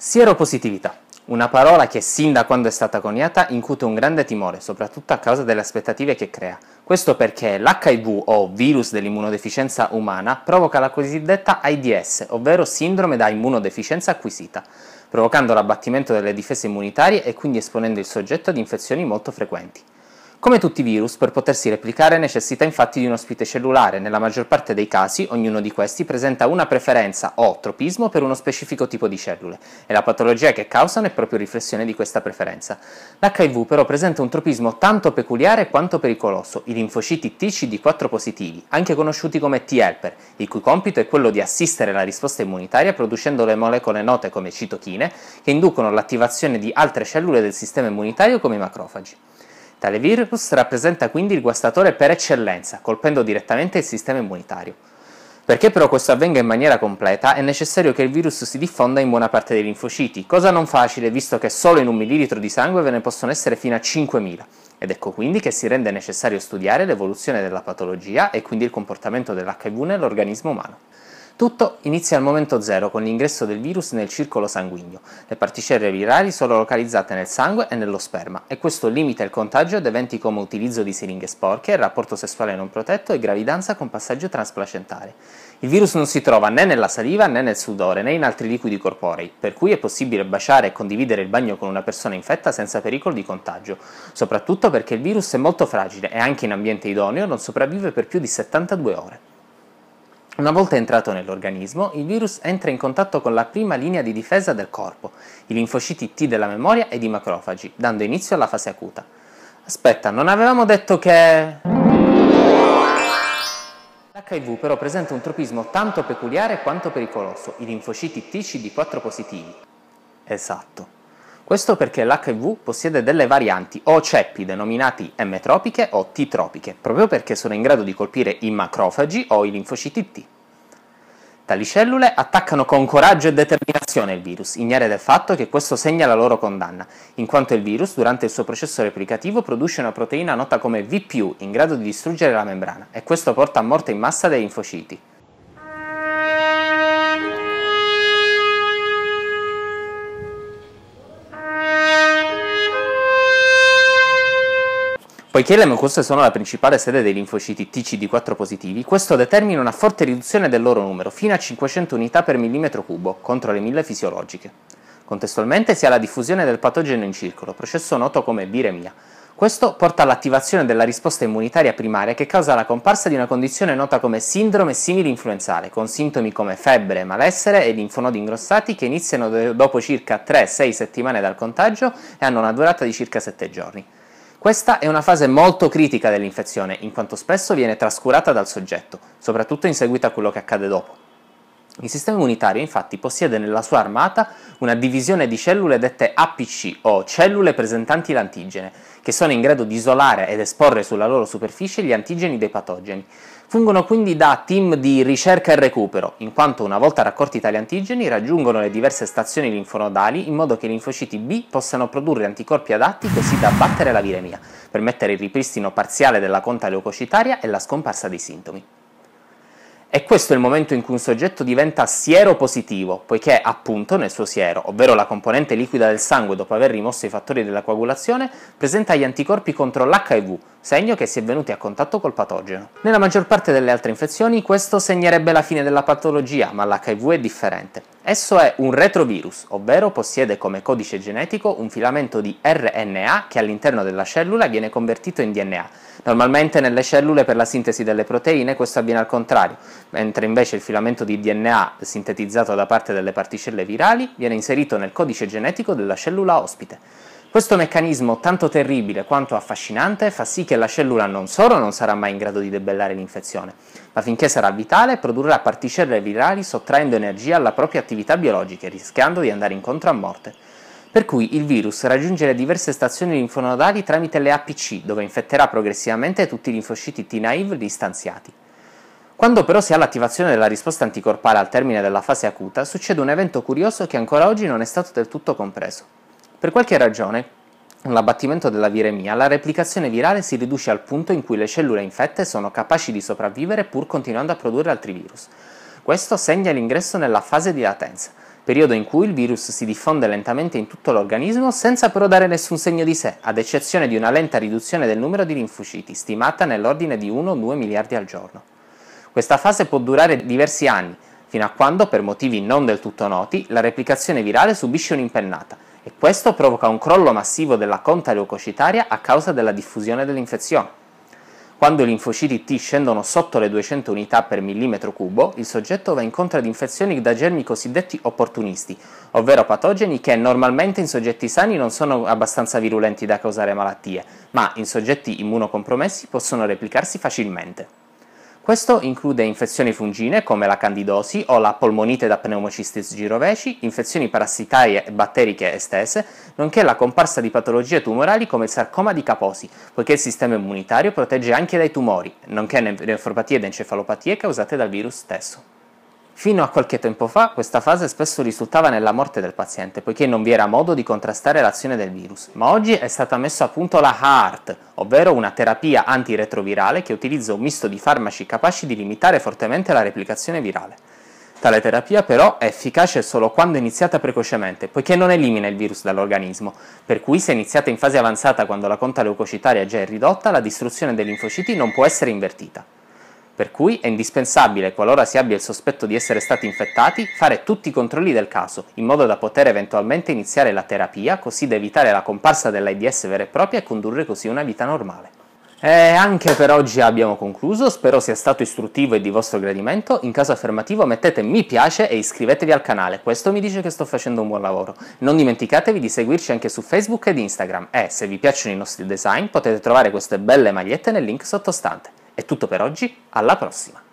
Sieropositività, una parola che sin da quando è stata coniata incute un grande timore, soprattutto a causa delle aspettative che crea. Questo perché l'HIV o virus dell'immunodeficienza umana provoca la cosiddetta AIDS, ovvero sindrome da immunodeficienza acquisita, provocando l'abbattimento delle difese immunitarie e quindi esponendo il soggetto ad infezioni molto frequenti. Come tutti i virus, per potersi replicare necessita infatti di un ospite cellulare, nella maggior parte dei casi ognuno di questi presenta una preferenza o tropismo per uno specifico tipo di cellule, e la patologia che causano è proprio riflessione di questa preferenza. L'HIV però presenta un tropismo tanto peculiare quanto pericoloso, i linfociti TCD4 positivi, anche conosciuti come T-helper, il cui compito è quello di assistere la risposta immunitaria producendo le molecole note come citochine, che inducono l'attivazione di altre cellule del sistema immunitario come i macrofagi. Tale virus rappresenta quindi il guastatore per eccellenza, colpendo direttamente il sistema immunitario. Perché però questo avvenga in maniera completa è necessario che il virus si diffonda in buona parte dei linfociti, cosa non facile visto che solo in un millilitro di sangue ve ne possono essere fino a 5.000. Ed ecco quindi che si rende necessario studiare l'evoluzione della patologia e quindi il comportamento dell'HIV nell'organismo umano. Tutto inizia al momento zero con l'ingresso del virus nel circolo sanguigno. Le particelle virali sono localizzate nel sangue e nello sperma e questo limita il contagio ad eventi come utilizzo di siringhe sporche, rapporto sessuale non protetto e gravidanza con passaggio transplacentare. Il virus non si trova né nella saliva né nel sudore né in altri liquidi corporei, per cui è possibile baciare e condividere il bagno con una persona infetta senza pericolo di contagio, soprattutto perché il virus è molto fragile e anche in ambiente idoneo non sopravvive per più di 72 ore. Una volta entrato nell'organismo, il virus entra in contatto con la prima linea di difesa del corpo, i linfociti T della memoria ed i macrofagi, dando inizio alla fase acuta. Aspetta, non avevamo detto che... L'HIV però presenta un tropismo tanto peculiare quanto pericoloso, i linfociti T CD4 positivi. Esatto. Questo perché l'HIV possiede delle varianti o ceppi denominati M tropiche o T tropiche, proprio perché sono in grado di colpire i macrofagi o i linfociti T. Tali cellule attaccano con coraggio e determinazione il virus, ignare del fatto che questo segna la loro condanna, in quanto il virus durante il suo processo replicativo produce una proteina nota come V+, in grado di distruggere la membrana, e questo porta a morte in massa dei linfociti. Poiché le mucose sono la principale sede dei linfociti TCD4 positivi, questo determina una forte riduzione del loro numero, fino a 500 unità per millimetro cubo, contro le 1000 fisiologiche. Contestualmente si ha la diffusione del patogeno in circolo, processo noto come viremia. Questo porta all'attivazione della risposta immunitaria primaria che causa la comparsa di una condizione nota come sindrome simile influenzale, con sintomi come febbre, malessere e linfonodi ingrossati che iniziano dopo circa 3-6 settimane dal contagio e hanno una durata di circa 7 giorni. Questa è una fase molto critica dell'infezione, in quanto spesso viene trascurata dal soggetto, soprattutto in seguito a quello che accade dopo. Il sistema immunitario infatti possiede nella sua armata una divisione di cellule dette APC o cellule presentanti l'antigene, che sono in grado di isolare ed esporre sulla loro superficie gli antigeni dei patogeni, Fungono quindi da team di ricerca e recupero, in quanto una volta raccolti tali antigeni raggiungono le diverse stazioni linfonodali in modo che i linfociti B possano produrre anticorpi adatti così da abbattere la viremia, permettere il ripristino parziale della conta leucocitaria e la scomparsa dei sintomi. E questo è il momento in cui un soggetto diventa siero positivo, poiché appunto nel suo siero, ovvero la componente liquida del sangue dopo aver rimosso i fattori della coagulazione, presenta gli anticorpi contro l'HIV, segno che si è venuti a contatto col patogeno. Nella maggior parte delle altre infezioni questo segnerebbe la fine della patologia, ma l'HIV è differente. Esso è un retrovirus, ovvero possiede come codice genetico un filamento di RNA che all'interno della cellula viene convertito in DNA. Normalmente nelle cellule per la sintesi delle proteine questo avviene al contrario, mentre invece il filamento di DNA sintetizzato da parte delle particelle virali viene inserito nel codice genetico della cellula ospite. Questo meccanismo, tanto terribile quanto affascinante, fa sì che la cellula non solo non sarà mai in grado di debellare l'infezione, ma finché sarà vitale produrrà particelle virali sottraendo energia alla propria attività biologica e rischiando di andare incontro a morte. Per cui il virus raggiunge le diverse stazioni linfonodali tramite le APC, dove infetterà progressivamente tutti i linfociti T naive distanziati. Quando però si ha l'attivazione della risposta anticorpale al termine della fase acuta, succede un evento curioso che ancora oggi non è stato del tutto compreso. Per qualche ragione, con l'abbattimento della viremia, la replicazione virale si riduce al punto in cui le cellule infette sono capaci di sopravvivere pur continuando a produrre altri virus. Questo segna l'ingresso nella fase di latenza, periodo in cui il virus si diffonde lentamente in tutto l'organismo senza però dare nessun segno di sé, ad eccezione di una lenta riduzione del numero di linfociti, stimata nell'ordine di 1-2 miliardi al giorno. Questa fase può durare diversi anni, fino a quando, per motivi non del tutto noti, la replicazione virale subisce un'impennata, e questo provoca un crollo massivo della conta leucocitaria a causa della diffusione dell'infezione. Quando i linfociti T scendono sotto le 200 unità per millimetro cubo, il soggetto va incontro ad infezioni da germi cosiddetti opportunisti, ovvero patogeni che normalmente in soggetti sani non sono abbastanza virulenti da causare malattie, ma in soggetti immunocompromessi possono replicarsi facilmente. Questo include infezioni fungine come la candidosi o la polmonite da pneumocystis giroveci, infezioni parassitarie e batteriche estese, nonché la comparsa di patologie tumorali come il sarcoma di Kaposi, poiché il sistema immunitario protegge anche dai tumori, nonché nefropatie ed encefalopatie causate dal virus stesso. Fino a qualche tempo fa questa fase spesso risultava nella morte del paziente, poiché non vi era modo di contrastare l'azione del virus, ma oggi è stata messa a punto la HART, ovvero una terapia antiretrovirale che utilizza un misto di farmaci capaci di limitare fortemente la replicazione virale. Tale terapia però è efficace solo quando iniziata precocemente, poiché non elimina il virus dall'organismo, per cui se iniziata in fase avanzata quando la conta leucocitaria già è ridotta, la distruzione dei linfociti non può essere invertita per cui è indispensabile, qualora si abbia il sospetto di essere stati infettati, fare tutti i controlli del caso, in modo da poter eventualmente iniziare la terapia, così da evitare la comparsa dell'AIDS vera e propria e condurre così una vita normale. E anche per oggi abbiamo concluso, spero sia stato istruttivo e di vostro gradimento, in caso affermativo mettete mi piace e iscrivetevi al canale, questo mi dice che sto facendo un buon lavoro. Non dimenticatevi di seguirci anche su Facebook ed Instagram e se vi piacciono i nostri design potete trovare queste belle magliette nel link sottostante. È tutto per oggi, alla prossima!